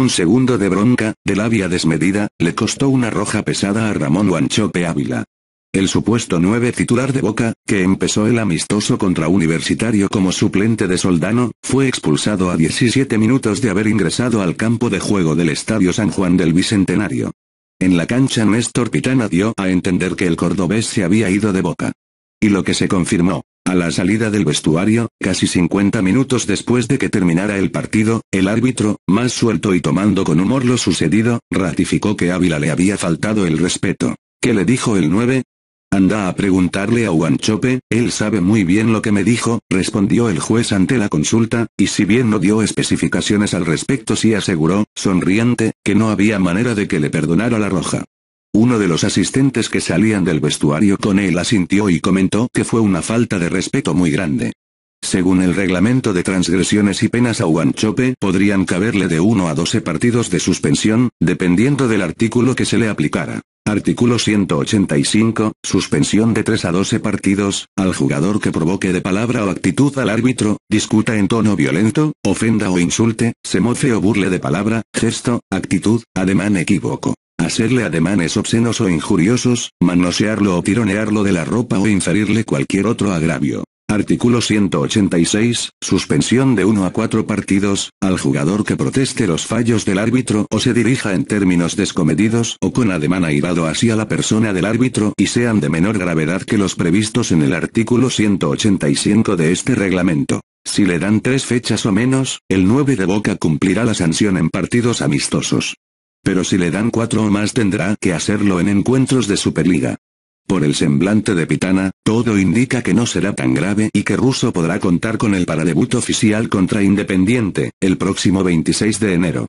Un segundo de bronca, de labia desmedida, le costó una roja pesada a Ramón Guanchope Ávila. El supuesto nueve titular de Boca, que empezó el amistoso contra Universitario como suplente de Soldano, fue expulsado a 17 minutos de haber ingresado al campo de juego del Estadio San Juan del Bicentenario. En la cancha Néstor Pitana dio a entender que el cordobés se había ido de Boca. Y lo que se confirmó. A la salida del vestuario, casi 50 minutos después de que terminara el partido, el árbitro, más suelto y tomando con humor lo sucedido, ratificó que Ávila le había faltado el respeto. ¿Qué le dijo el 9? Anda a preguntarle a Huanchope, él sabe muy bien lo que me dijo, respondió el juez ante la consulta, y si bien no dio especificaciones al respecto sí aseguró, sonriente, que no había manera de que le perdonara la roja. Uno de los asistentes que salían del vestuario con él asintió y comentó que fue una falta de respeto muy grande. Según el reglamento de transgresiones y penas a Huanchope podrían caberle de 1 a 12 partidos de suspensión, dependiendo del artículo que se le aplicara. Artículo 185, suspensión de 3 a 12 partidos, al jugador que provoque de palabra o actitud al árbitro, discuta en tono violento, ofenda o insulte, se mofe o burle de palabra, gesto, actitud, ademán equívoco hacerle ademanes obscenos o injuriosos, manosearlo o tironearlo de la ropa o inferirle cualquier otro agravio. Artículo 186, suspensión de 1 a 4 partidos, al jugador que proteste los fallos del árbitro o se dirija en términos descomedidos o con ademán airado hacia la persona del árbitro y sean de menor gravedad que los previstos en el artículo 185 de este reglamento. Si le dan tres fechas o menos, el 9 de Boca cumplirá la sanción en partidos amistosos. Pero si le dan cuatro o más tendrá que hacerlo en encuentros de Superliga. Por el semblante de Pitana, todo indica que no será tan grave y que Russo podrá contar con el paradebut oficial contra Independiente, el próximo 26 de enero.